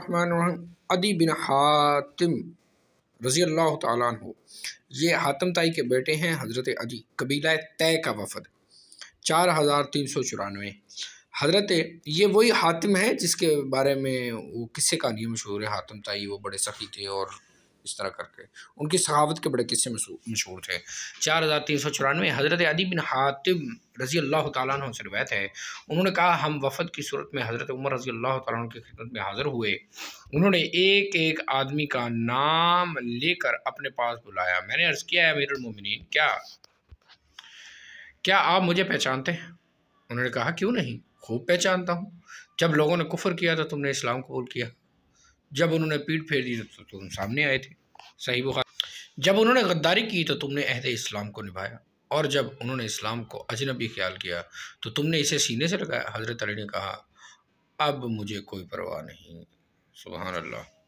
अदी बिन हातिम रज़ी अल्लाह तु ये हातम ताई के बेटे हैं हज़रत अदी कबीला तय का वफद चार हज़ार तीन सौ चौरानवे हज़रत ये वही हातिम है जिसके बारे में वो किस्से नहीं मशहूर है हातम ताई वो बड़े सखी थे और इस तरह करके उनकी सहावत के बड़े किस्से मशहूर थे चार हज़ार तीन सौ चौरानवे हज़रत अदी बिन हातिब रज़ी अल्लाह तु से रवायत है उन्होंने कहा हम वफद की सूरत में हज़रत उमर रज़ी अल्लाह तु की खिदमत में हाज़िर हुए उन्होंने एक एक आदमी का नाम लेकर अपने पास बुलाया मैंने अर्ज़ किया है अमीरमिन क्या क्या आप मुझे पहचानते हैं उन्होंने कहा क्यों नहीं खूब पहचानता हूँ जब लोगों ने कुफर किया तो तुमने इस्लाम कबूल किया जब उन्होंने पीठ दी तो तुम सामने आए थे सही बुखार जब उन्होंने गद्दारी की तो तुमने अहद इस्लाम को निभाया और जब उन्होंने इस्लाम को अजनबी ख्याल किया तो तुमने इसे सीने से लगाया हज़रत अली ने कहा अब मुझे कोई परवाह नहीं सुबह अल्लाह